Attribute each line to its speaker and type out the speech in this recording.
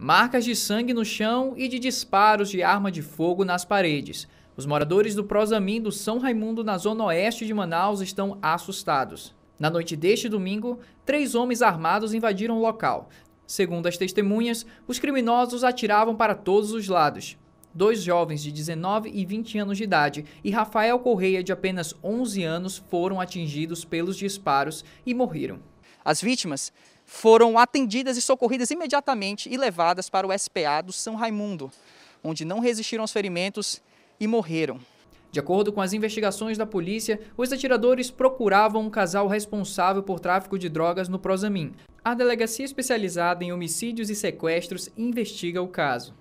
Speaker 1: marcas de sangue no chão e de disparos de arma de fogo nas paredes. Os moradores do Prozamin do São Raimundo, na zona oeste de Manaus, estão assustados. Na noite deste domingo, três homens armados invadiram o local. Segundo as testemunhas, os criminosos atiravam para todos os lados. Dois jovens de 19 e 20 anos de idade e Rafael Correia, de apenas 11 anos, foram atingidos pelos disparos e morreram. As vítimas foram atendidas e socorridas imediatamente e levadas para o SPA do São Raimundo, onde não resistiram aos ferimentos e morreram. De acordo com as investigações da polícia, os atiradores procuravam um casal responsável por tráfico de drogas no Prozamin. A delegacia especializada em homicídios e sequestros investiga o caso.